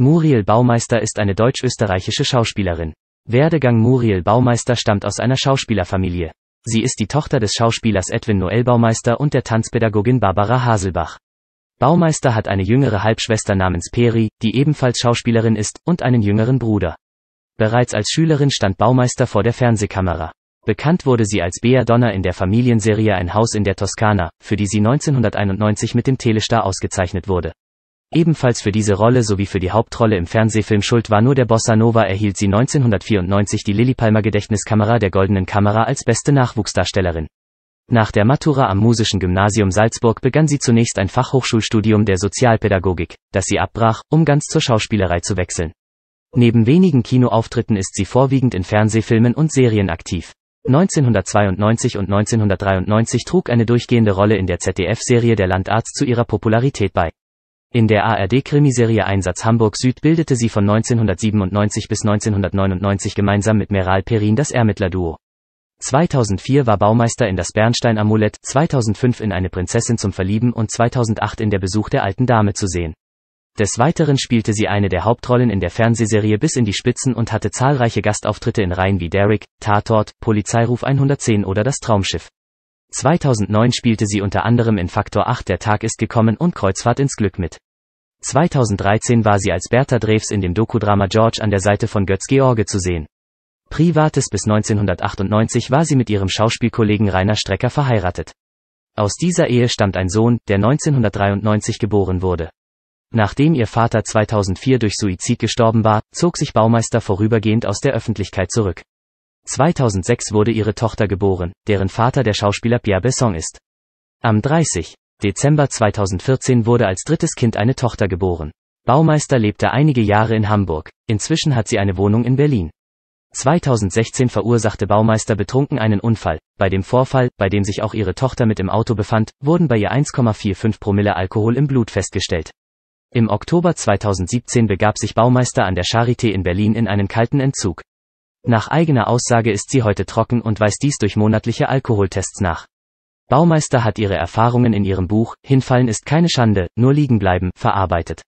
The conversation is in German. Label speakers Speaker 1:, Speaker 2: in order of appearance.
Speaker 1: Muriel Baumeister ist eine deutsch-österreichische Schauspielerin. Werdegang Muriel Baumeister stammt aus einer Schauspielerfamilie. Sie ist die Tochter des Schauspielers Edwin Noel Baumeister und der Tanzpädagogin Barbara Haselbach. Baumeister hat eine jüngere Halbschwester namens Peri, die ebenfalls Schauspielerin ist, und einen jüngeren Bruder. Bereits als Schülerin stand Baumeister vor der Fernsehkamera. Bekannt wurde sie als Bea Donner in der Familienserie Ein Haus in der Toskana, für die sie 1991 mit dem Telestar ausgezeichnet wurde. Ebenfalls für diese Rolle sowie für die Hauptrolle im Fernsehfilm Schuld war nur der Bossa Nova erhielt sie 1994 die Lilly Palmer Gedächtniskamera der Goldenen Kamera als beste Nachwuchsdarstellerin. Nach der Matura am Musischen Gymnasium Salzburg begann sie zunächst ein Fachhochschulstudium der Sozialpädagogik, das sie abbrach, um ganz zur Schauspielerei zu wechseln. Neben wenigen Kinoauftritten ist sie vorwiegend in Fernsehfilmen und Serien aktiv. 1992 und 1993 trug eine durchgehende Rolle in der ZDF-Serie Der Landarzt zu ihrer Popularität bei. In der ARD-Krimiserie Einsatz Hamburg Süd bildete sie von 1997 bis 1999 gemeinsam mit Meral Perin das Ermittlerduo. 2004 war Baumeister in das Bernstein-Amulett, 2005 in eine Prinzessin zum Verlieben und 2008 in der Besuch der alten Dame zu sehen. Des Weiteren spielte sie eine der Hauptrollen in der Fernsehserie bis in die Spitzen und hatte zahlreiche Gastauftritte in Reihen wie Derrick, Tatort, Polizeiruf 110 oder Das Traumschiff. 2009 spielte sie unter anderem in Faktor 8 Der Tag ist gekommen und Kreuzfahrt ins Glück mit. 2013 war sie als Bertha Dreves in dem Dokudrama George an der Seite von Götz George zu sehen. Privates bis 1998 war sie mit ihrem Schauspielkollegen Rainer Strecker verheiratet. Aus dieser Ehe stammt ein Sohn, der 1993 geboren wurde. Nachdem ihr Vater 2004 durch Suizid gestorben war, zog sich Baumeister vorübergehend aus der Öffentlichkeit zurück. 2006 wurde ihre Tochter geboren, deren Vater der Schauspieler Pierre Besson ist. Am 30. Dezember 2014 wurde als drittes Kind eine Tochter geboren. Baumeister lebte einige Jahre in Hamburg, inzwischen hat sie eine Wohnung in Berlin. 2016 verursachte Baumeister betrunken einen Unfall. Bei dem Vorfall, bei dem sich auch ihre Tochter mit im Auto befand, wurden bei ihr 1,45 Promille Alkohol im Blut festgestellt. Im Oktober 2017 begab sich Baumeister an der Charité in Berlin in einen kalten Entzug. Nach eigener Aussage ist sie heute trocken und weist dies durch monatliche Alkoholtests nach. Baumeister hat ihre Erfahrungen in ihrem Buch, Hinfallen ist keine Schande, nur liegen bleiben, verarbeitet.